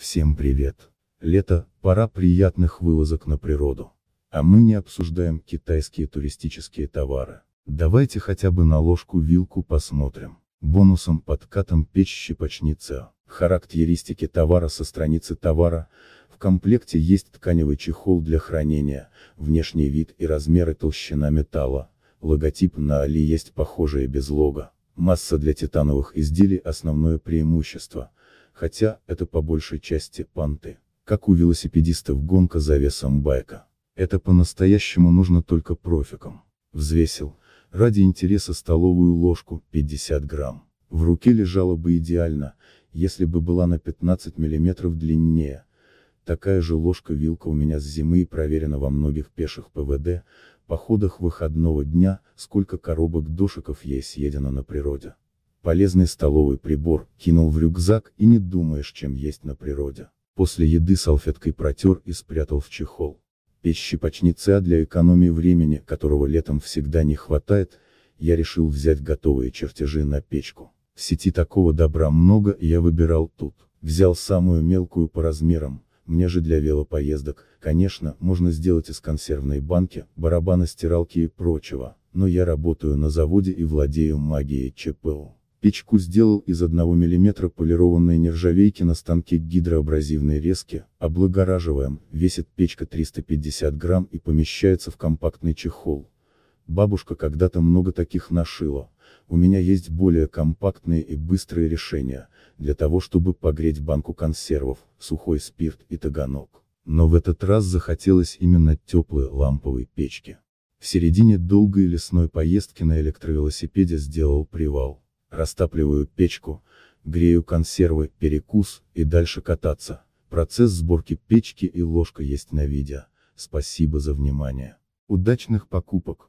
Всем привет! Лето, пора приятных вылазок на природу. А мы не обсуждаем китайские туристические товары. Давайте хотя бы на ложку-вилку посмотрим. Бонусом подкатом печь щепочница. Характеристики товара со страницы товара. В комплекте есть тканевый чехол для хранения, внешний вид и размеры толщина металла. Логотип на Али есть похожие без лога. Масса для титановых изделий основное преимущество, хотя, это по большей части панты. Как у велосипедистов гонка за весом байка. Это по-настоящему нужно только профикам. Взвесил, ради интереса столовую ложку, 50 грамм. В руке лежала бы идеально, если бы была на 15 миллиметров длиннее. Такая же ложка-вилка у меня с зимы и проверена во многих пеших ПВД, походах выходного дня, сколько коробок дошиков ей съедено на природе. Полезный столовый прибор, кинул в рюкзак и не думаешь, чем есть на природе. После еды салфеткой протер и спрятал в чехол. Печь щепочница для экономии времени, которого летом всегда не хватает, я решил взять готовые чертежи на печку. В сети такого добра много, я выбирал тут. Взял самую мелкую по размерам, мне же для велопоездок, конечно, можно сделать из консервной банки, барабана стиралки и прочего, но я работаю на заводе и владею магией ЧПУ. Печку сделал из 1 мм полированной нержавейки на станке гидроабразивной резки, облагораживаем, весит печка 350 грамм и помещается в компактный чехол. Бабушка когда-то много таких нашила. У меня есть более компактные и быстрые решения, для того чтобы погреть банку консервов, сухой спирт и таганок. Но в этот раз захотелось именно теплой ламповой печки. В середине долгой лесной поездки на электровелосипеде сделал привал. Растапливаю печку, грею консервы, перекус, и дальше кататься. Процесс сборки печки и ложка есть на видео. Спасибо за внимание. Удачных покупок!